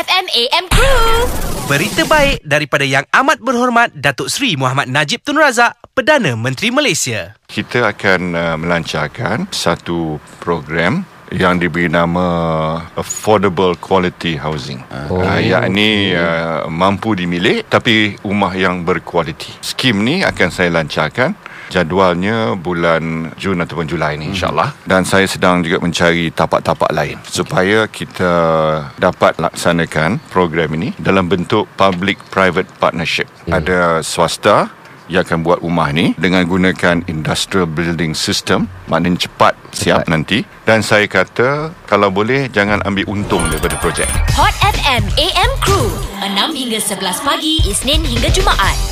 FM AM Crew. Berita baik daripada yang amat berhormat Datuk Seri Muhammad Najib Tun Razak, Perdana Menteri Malaysia. Kita akan uh, melancarkan satu program yang diberi nama affordable quality housing. Ah. Ah, oh. Uh, yang ini uh, mampu dimilik tapi rumah yang berkualiti. Skim ni akan saya lancarkan jadualnya bulan Jun ataupun Julai ini. Hmm. insyaAllah dan saya sedang juga mencari tapak-tapak lain supaya kita dapat laksanakan program ini dalam bentuk public-private partnership ya. ada swasta yang akan buat rumah ni dengan gunakan industrial building system maknanya cepat, cepat. siap nanti dan saya kata kalau boleh jangan ambil untung daripada projek Hot FM AM Crew 6 hingga 11 pagi Isnin hingga Jumaat